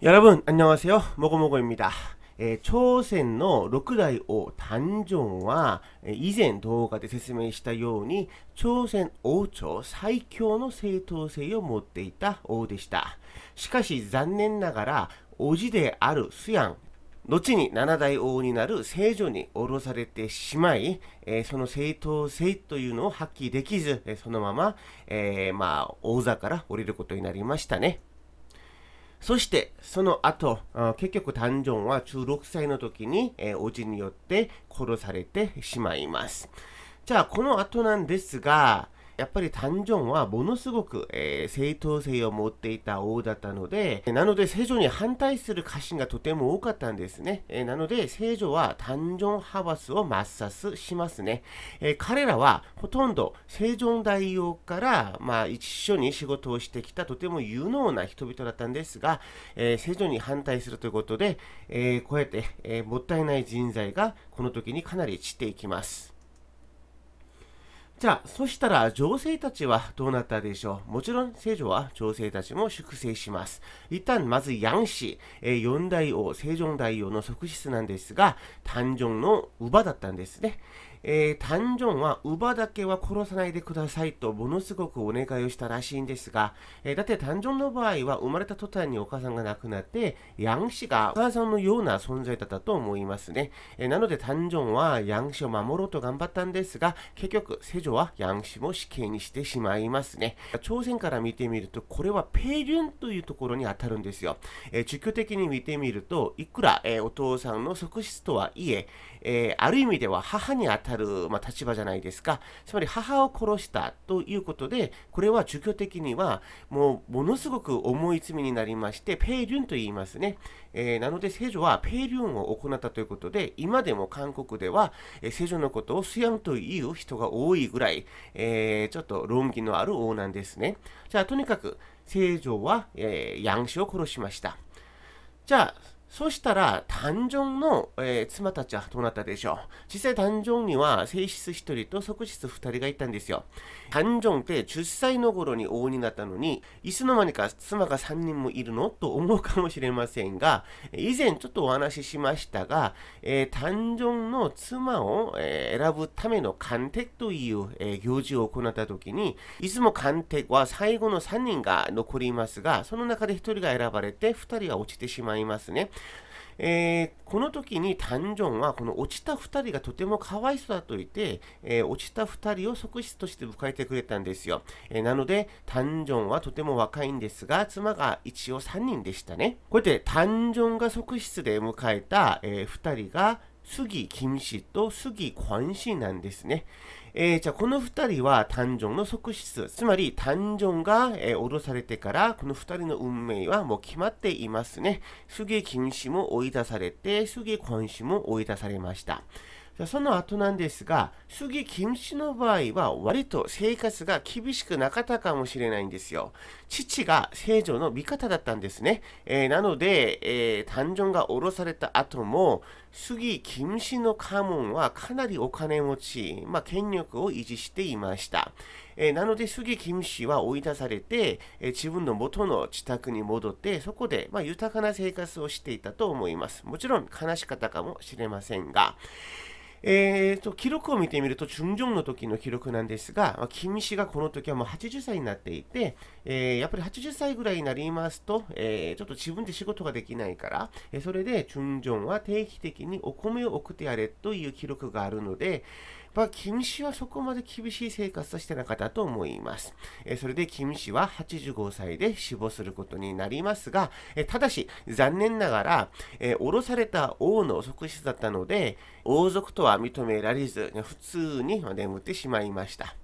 여러분안녕하세요모고모고입니다です。朝鮮の6代王誕生は、以前動画で説明したように朝鮮王朝最強の正当性を持っていた王でしたしかし残念ながら王子であるスヤン後に七代王になる聖女に降ろされてしまい、その正当性というのを発揮できず、そのまま、まあ、王座から降りることになりましたね。そしてその後結局ンジョンは16歳の時に、えー、おじによって殺されてしまいますじゃあこの後なんですがやっぱりタンジョンはものすごく、えー、正当性を持っていた王だったので、なので聖女に反対する家臣がとても多かったんですね。えー、なので聖女はタンジョン派閥を抹殺しますね。えー、彼らはほとんど聖女大王から、まあ、一緒に仕事をしてきたとても有能な人々だったんですが、えー、聖女に反対するということで、えこうやって、えもったいない人材がこの時にかなり散っていきます。じゃあ、そしたら女性たちはどうなったでしょうもちろん聖女は女性たちも粛清します。一旦まずヤン氏、え四大王、聖女大王の側室なんですが、誕生の乳母だったんですね。えー、タンジョンは乳母だけは殺さないでくださいとものすごくお願いをしたらしいんですが、えー、だってタンジョンの場合は生まれた途端にお母さんが亡くなって、ヤン氏がお母さんのような存在だったと思いますね。えー、なのでタンジョンはヤン氏を守ろうと頑張ったんですが、結局、セジョはヤン氏も死刑にしてしまいますね。朝鮮から見てみると、これはペイリュンというところに当たるんですよ。えー、的に見てみると、いくら、えー、お父さんの側室とはいえ、えー、ある意味では母にあたる、まあ、立場じゃないですか。つまり母を殺したということで、これは儒教的にはもうものすごく重い罪になりまして、ペイリュンと言いますね。えー、なので、聖女はペイリュンを行ったということで、今でも韓国では、えー、聖女のことをスヤムという人が多いぐらい、えー、ちょっと論議のある王なんですね。じゃあ、とにかく、聖女は、えー、ヤン氏を殺しました。じゃあ、そしたら、誕生の、えー、妻たちはどうなったでしょう実際誕生には正室一人と側室二人がいたんですよ。誕生って10歳の頃に王になったのに、いつの間にか妻が三人もいるのと思うかもしれませんが、以前ちょっとお話ししましたが、えー、誕生の妻を、えー、選ぶための鑑定という、えー、行事を行った時に、いつも鑑定は最後の三人が残りますが、その中で一人が選ばれて二人は落ちてしまいますね。えー、この時にタン・ジョンはこの落ちた2人がとてもかわいそうだと言って、えー、落ちた2人を側室として迎えてくれたんですよ、えー、なのでタン・ジョンはとても若いんですが妻が一応3人でしたねこうやってタン・ジョンが側室で迎えた、え2人が、杉金氏と杉関氏なんですね。えー、じゃあこの2人は誕生の側室、つまり誕生が、えー、降ろされてからこの2人の運命はもう決まっていますね。杉金氏も追い出されて、杉関氏も追い出されました。その後なんですが、杉金氏の場合は割と生活が厳しくなかったかもしれないんですよ。父が聖女の味方だったんですね。えー、なので、えー、誕生が降ろされた後も、杉金氏の家紋はかなりお金持ち、まあ、権力を維持していました。えー、なので、杉金氏は追い出されて、えー、自分の元の自宅に戻って、そこで、まあ、豊かな生活をしていたと思います。もちろん悲しかったかもしれませんが、えーと、記録を見てみると、順将の時の記録なんですが、金氏がこの時はもう80歳になっていて、えー、やっぱり80歳ぐらいになりますと、えー、ちょっと自分で仕事ができないから、えそれで、チュンジョンは定期的にお米を送ってやれという記録があるので、まあ、キム氏はそこまで厳しい生活をしてなかったと思います。えそれで、キム氏は85歳で死亡することになりますが、えただし、残念ながら、えー、降ろされた王の側室だったので、王族とは認められず、普通に眠ってしまいました。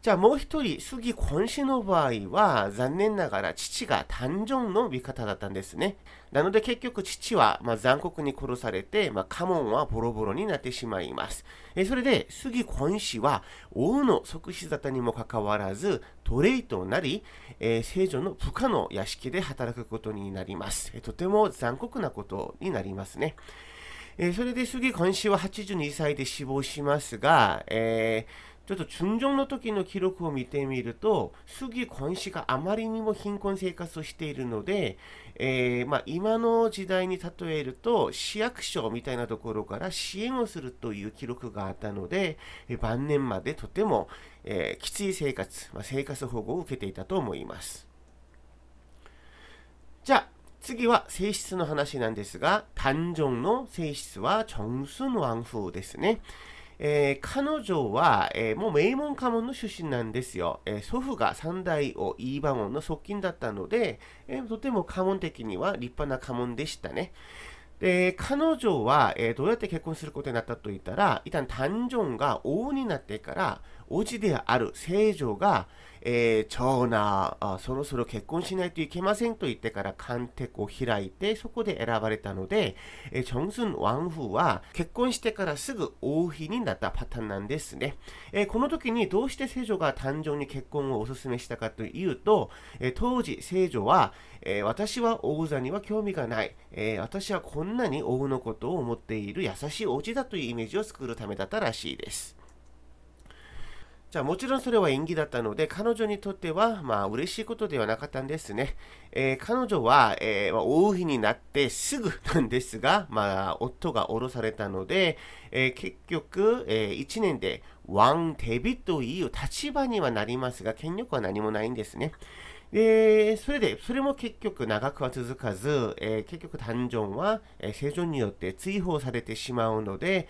じゃあもう一人、杉本氏の場合は、残念ながら父が誕生の味方だったんですね。なので結局父は、ま残酷に殺されて、まあ、家紋はボロボロになってしまいます。えそれで、杉本氏は、王の即死沙汰にもかかわらず、奴隷となり、えー、聖女の部下の屋敷で働くことになります。えとても残酷なことになりますね。えそれで杉本氏は82歳で死亡しますが、えーちょっと純旬の時の記録を見てみると、杉今氏があまりにも貧困生活をしているので、えー、まあ、今の時代に例えると、市役所みたいなところから支援をするという記録があったので、え晩年までとても、えー、きつい生活、まあ、生活保護を受けていたと思います。じゃあ、次は性質の話なんですが、誕生の性質はチョンスンワン風ですね。えー、彼女は、えー、もう名門家門の出身なんですよ。えー、祖父が三代をバ場門の側近だったので、えとても家門的には立派な家門でしたね。で、彼女は、えどうやって結婚することになったと言ったら、一旦誕生が王になってから、王子である聖女が、えー、長男あ、そろそろ結婚しないといけませんと言ってから韓国を開いて、そこで選ばれたので、えー、チョンスンフーは結婚してからすぐ王妃になったパターンなんですね。えー、この時にどうして聖女が誕生に結婚をお勧めしたかというと、えー、当時聖女は、えー、私は王座には興味がない、えー、私はこんなに王のことを思っている優しいお家だというイメージを作るためだったらしいです。じゃあもちろんそれは演技だったので、彼女にとっては、まあ嬉しいことではなかったんですね。えー、彼女は、えー、王妃になってすぐなんですが、まあ夫が降ろされたので、えー、結局、え1年でワンデビという立場にはなりますが、権力は何もないんですね。それで、それも結局長くは続かず、え結局誕生は、えー、聖女によって追放されてしまうので、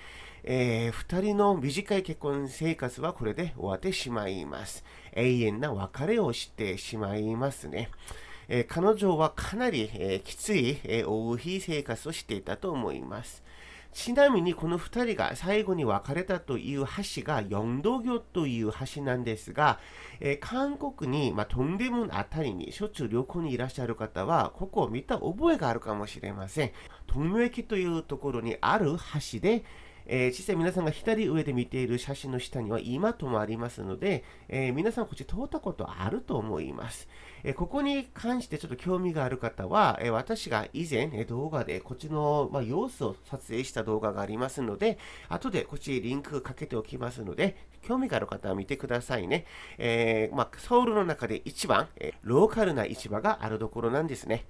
えー、2人の短い結婚生活はこれで終わってしまいます。永遠な別れをしてしまいますね。えー、彼女はかなり、えー、きつい、えー、王妃生活をしていたと思います。ちなみにこの2人が最後に別れたという橋が四道ョという橋なんですが、えー、韓国に、まあ、トンデムンあたりにしょっちゅう旅行にいらっしゃる方はここを見た覚えがあるかもしれません。トンム駅というところにある橋で、えー、実際皆さんが左上で見ている写真の下には今ともありますので、えー、皆さんこっち通ったことあると思います。えー、ここに関してちょっと興味がある方は、え私が以前、え動画でこっちの、まあ、様子を撮影した動画がありますので、後でこっちリンクかけておきますので、興味がある方は見てくださいね。えまあ、ソウルの中で一番、えローカルな市場があるところなんですね。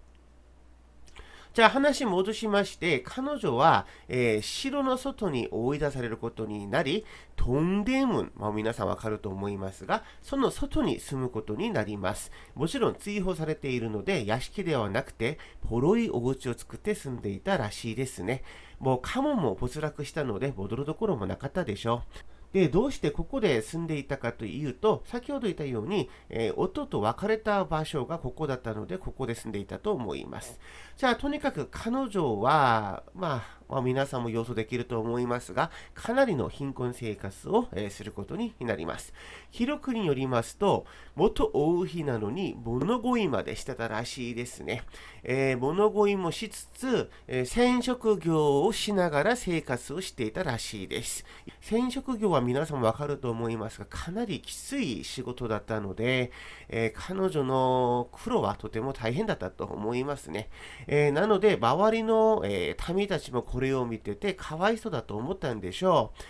じゃあ話戻しまして、彼女は、えー、城の外に追い出されることになり、トンデムン、まあ、皆さんわかると思いますが、その外に住むことになります。もちろん追放されているので、屋敷ではなくて、ポロいお家を作って住んでいたらしいですね。もうカモも没落したので、戻るところもなかったでしょう。で、どうしてここで住んでいたかというと、先ほど言ったように、えー、夫と別れた場所がここだったので、ここで住んでいたと思います。じゃあ、とにかく彼女は、まあ、まあ、皆さんも予想できると思いますが、かなりの貧困生活を、えすることになります。記録によりますと、元う日なのに物乞いまでしてたらしいですね。えー、物乞いもしつつ、えー、染色業をしながら生活をしていたらしいです。染色業は皆さんわかると思いますが、かなりきつい仕事だったので、え彼女の苦労はとても大変だったと思いますね。えなので、周りの、え民たちもここれを見ててかわいそうだと思ったんでしょう。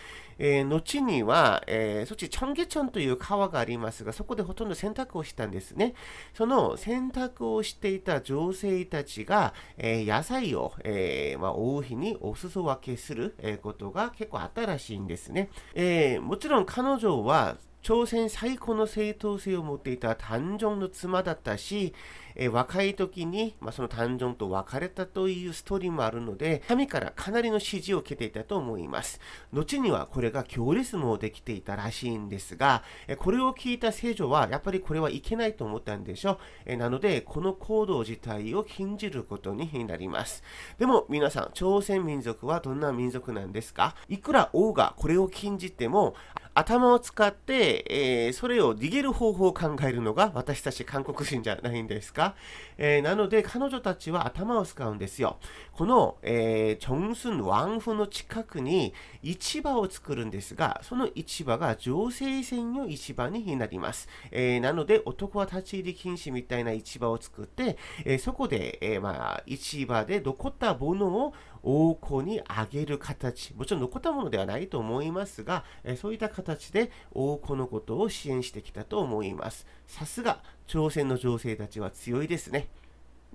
えー、後には、えー、そっちチョンゲチョンという川がありますが、そこでほとんど洗濯をしたんですね。その洗濯をしていた女性たちが、えー、野菜を、えまあ、多にお裾分けすることが結構あったらしいんですね。えもちろん彼女は朝鮮最古の正当性を持っていた単純の妻だったし、え若い時に、まあ、その誕生と別れたというストーリーもあるので、神からかなりの指示を受けていたと思います。後にはこれが行列もできていたらしいんですが、えこれを聞いた聖女は、やっぱりこれはいけないと思ったんでしょう。えなので、この行動自体を禁じることになります。でも皆さん、朝鮮民族はどんな民族なんですかいくら王がこれを禁じても、頭を使って、えー、それを逃げる方法を考えるのが私たち韓国人じゃないんですか、えー、なので彼女たちは頭を使うんですよ。この、えー、チョンスン・ワンフの近くに市場を作るんですが、その市場が女性専用市場になります。えなので男は立ち入り禁止みたいな市場を作って、えそこで、えまあ、市場で残ったものを王侯にあげる形もちろん残ったものではないと思いますが、えそういった形で王侯のことを支援してきたと思いますさすが朝鮮の情勢たちは強いですね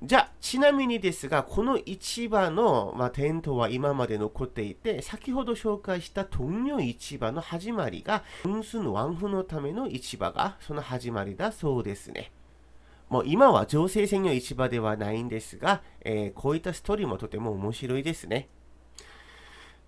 じゃあ、ちなみにですが、この市場の、まあ、テントは今まで残っていて、先ほど紹介した東洋市場の始まりが、文春ワンフのための市場がその始まりだそうですね。もう今は情勢専用市場ではないんですが、えー、こういったストーリーもとても面白いですね。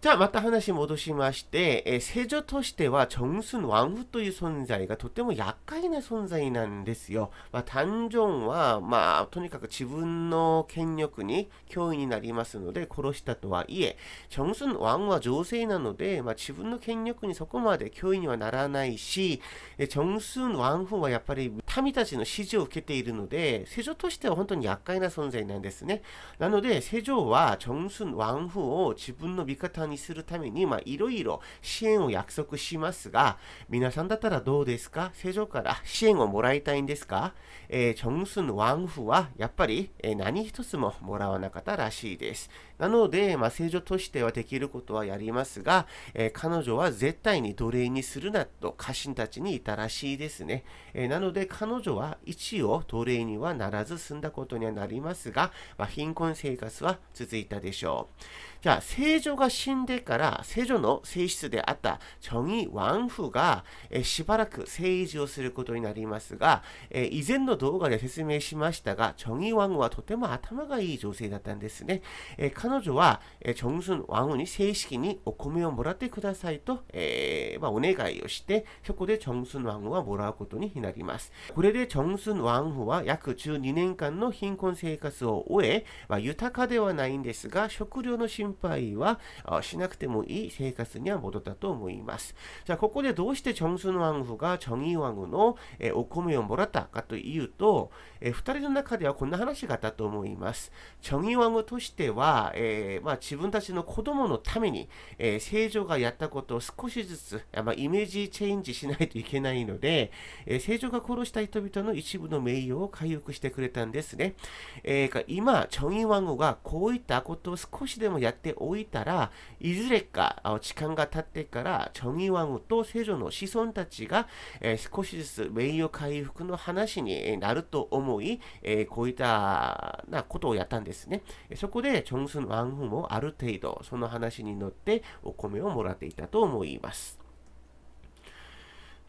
じ자また話戻しまして、えー、聖女としては정ワンフという存在がとても厄介な存在なんですよ。まあ、誕生は、まとにかく自分の権力に脅威になりますので殺したとはいえ、ョン정순왕후は女性なので、ま自分の権力にそこまで脅威にはならないし、えー、정순왕후はやっぱり民たちの支持を受けているので、施女としては本当に厄介な存在なんですね。なので、施女はョン정순왕후を自分の味方ににするために、まあ、いろいろ支援を約束しますが、皆さんだったらどうですか正常から支援をもらいたいんですかえー、チョンスン・ワンフは、やっぱり、えー、何一つももらわなかったらしいです。なので、まあ、正常としてはできることはやりますが、えー、彼女は絶対に奴隷にするなと家臣たちにいたらしいですね。えー、なので、彼女は一応奴隷にはならず済んだことにはなりますが、まあ、貧困生活は続いたでしょう。じゃあ、聖女が死んでから、聖女の性質であったチョンイ・ワンフが、えしばらく政治をすることになりますが、え以前の動画で説明しましたが、チョンイ・ワンフはとても頭がいい女性だったんですね。え彼女は、えチョンスン・ワンフに正式にお米をもらってくださいと、えー、まあ、お願いをして、そこでチョンスン・ワンフはもらうことになります。これでチョンスン・ワンフは約12年間の貧困生活を終え、まあ、豊かではないんですが、食料の心配配はしなくてもいい生活には戻ったと思います。じゃあ、ここでどうしてチョンスン王府がチョンイ王ンのお米をもらったかというと、2人の中ではこんな話があったと思います。チョンイ王ンとしては、えー、まあ、自分たちの子供のために、えー、聖がやったことを少しずつ、まあ、イメージチェンジしないといけないので、えー、聖が殺した人々の一部の名誉を回復してくれたんですね。えー、今、チョンイ王ンがこういったことを少しでもやってておいたら、いずれか時間が経ってから、チョン・イワングと聖女の子孫たちが、え少しずつ名誉回復の話になると思い、えこういったなことをやったんですね。そこで、チョンスン・ワンフもある程度、その話に乗ってお米をもらっていたと思います。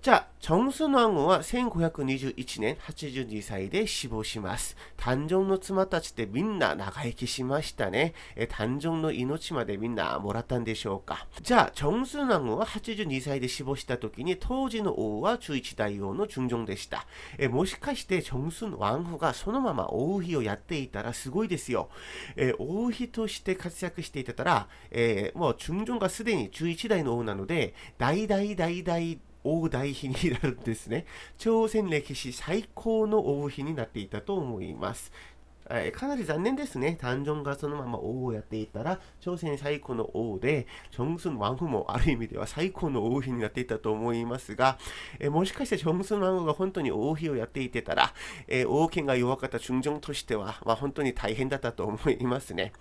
じゃあ、ョンスン・ワン후は1521年82歳で死亡します。誕生の妻たちってみんな長生きしましたね。え誕生の命までみんなもらったんでしょうか。じゃあ、ョンスン・ワン후は82歳で死亡した時に当時の王は1一代王の順序でした。えもしかしてョンスン・ワン후がそのまま王妃をやっていたらすごいですよ。え王妃として活躍していたら、えもう順序がすでに1一代の王なので、大大大大大台日になるんですね。朝鮮歴史最高の大碑になっていたと思います。えかなり残念ですね。単純がそのまま王をやっていたら、朝鮮最古の王で、チョンスンンフもある意味では最高の王妃になっていたと思いますが、えもしかしてチョンスンフが本当に王妃をやっていてたら、え王権が弱かった順将としては、まあ、本当に大変だったと思いますね。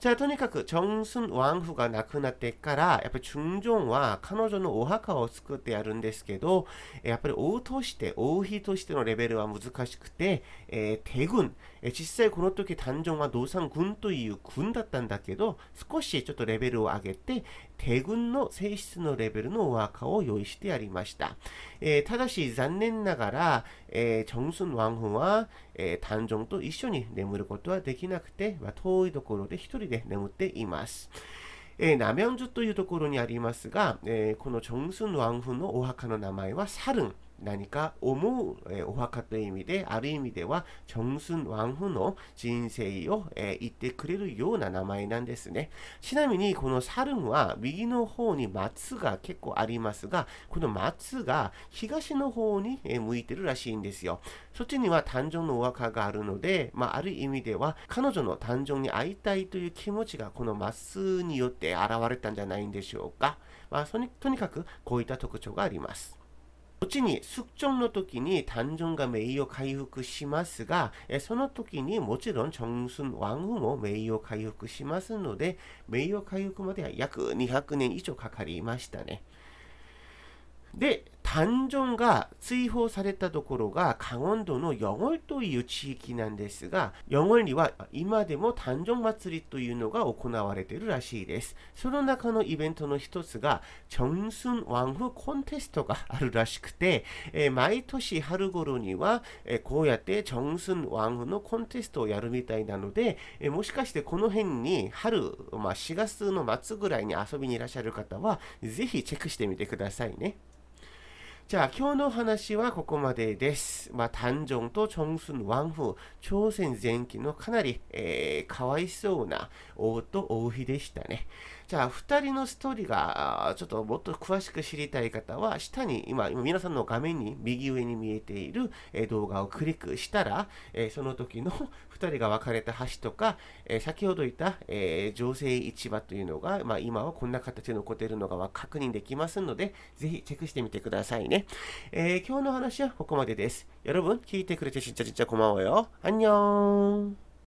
じゃあ、とにかくチョンスンンフが亡くなってから、やっぱり中将は彼女のお墓を作ってやるんですけど、やっぱり王として、王妃としてのレベルは難しくて、えー、手軍、実際この時誕生は道産軍という軍だったんだけど、少しちょっとレベルを上げて、手軍の性質のレベルのお墓を用意してやりました。えー、ただし残念ながら、えー、チョンスン・ワンンは、えー、誕生と一緒に眠ることはできなくて、まあ、遠いところで一人で眠っています。えー、ナミョンズというところにありますが、えー、このチョンスン・ワンフンのお墓の名前はサルン。何か思う、えお墓という意味で、ある意味では、チョンスン・ワンホの人生を、え言ってくれるような名前なんですね。ちなみに、このサルンは右の方に松が結構ありますが、この松が東の方に、え向いてるらしいんですよ。そっちには誕生のお墓があるので、まあ、ある意味では、彼女の誕生に会いたいという気持ちが、この松によって現れたんじゃないんでしょうか。まあ、とにかく、こういった特徴があります。後にスクの時に単純が名誉回復しますが、その時にもちろん정순왕후も名誉回復しますので、名誉回復までは約200年以上かかりましたね。で、単純が追放されたところが、カゴンの영월という地域なんですが、영월には今でも単純祭りというのが行われているらしいです。その中のイベントの一つが、チョンスンワンフコンテストがあるらしくて、えー、毎年春頃には、えー、こうやってチョンスンワンフのコンテストをやるみたいなので、えー、もしかしてこの辺に春、まあ、4月の末ぐらいに遊びにいらっしゃる方は、ぜひチェックしてみてくださいね。자현어하나씨와ま코마데데스마단종도정순왕후조선전기의카나리에가와이소우나오또오히でしたねじゃあ、2人のストーリーが、ちょっともっと詳しく知りたい方は、下に今、今皆さんの画面に右上に見えている、動画をクリックしたら、その時の2人が別れた橋とか、先ほど言った、え情勢市場というのが、まあ、今はこんな形で残っているのが確認できますので、ぜひチェックしてみてくださいね。ね。えー、今日の話はここまでです。여러분聞いてくれて진짜진짜고마워 요。 안 녕。